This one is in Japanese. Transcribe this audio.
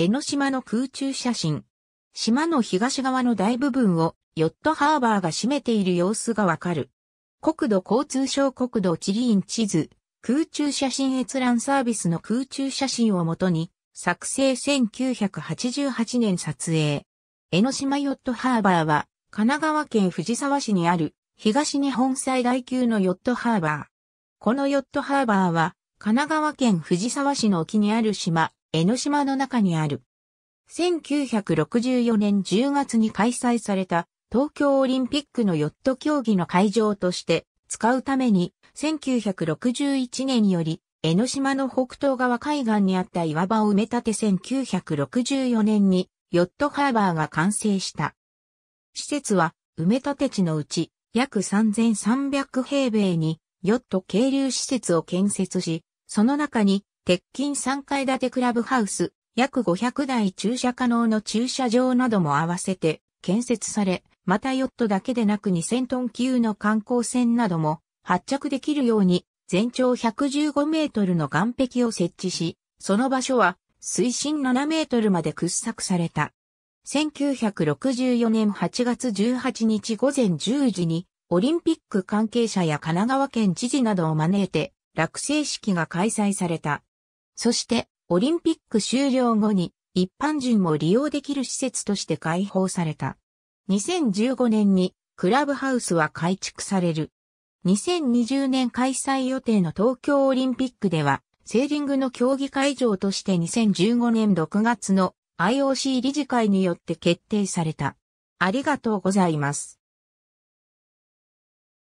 江ノ島の空中写真。島の東側の大部分をヨットハーバーが占めている様子がわかる。国土交通省国土地理院地図、空中写真閲覧サービスの空中写真をもとに、作成1988年撮影。江ノ島ヨットハーバーは、神奈川県藤沢市にある東日本最大級のヨットハーバー。このヨットハーバーは、神奈川県藤沢市の沖にある島、江ノ島の中にある。1964年10月に開催された東京オリンピックのヨット競技の会場として使うために1961年より江ノ島の北東側海岸にあった岩場を埋め立て1964年にヨットハーバーが完成した。施設は埋め立て地のうち約3300平米にヨット係留施設を建設し、その中に鉄筋3階建てクラブハウス、約500台駐車可能の駐車場なども合わせて建設され、またヨットだけでなく2000トン級の観光船なども発着できるように全長115メートルの岸壁を設置し、その場所は水深7メートルまで掘削された。1964年8月18日午前10時にオリンピック関係者や神奈川県知事などを招いて落成式が開催された。そして、オリンピック終了後に一般人も利用できる施設として開放された。2015年にクラブハウスは改築される。2020年開催予定の東京オリンピックでは、セーリングの競技会場として2015年6月の IOC 理事会によって決定された。ありがとうございます。